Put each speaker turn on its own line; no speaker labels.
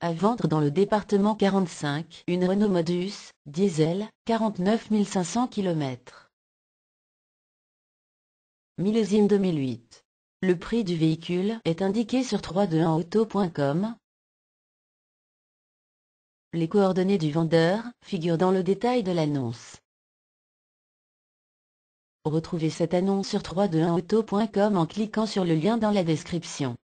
À vendre dans le département 45, une Renault Modus, diesel, 49 500 km. Millésime 2008. Le prix du véhicule est indiqué sur 321auto.com.
Les coordonnées du vendeur figurent dans le détail de l'annonce. Retrouvez cette annonce sur 321auto.com en cliquant sur le lien dans la description.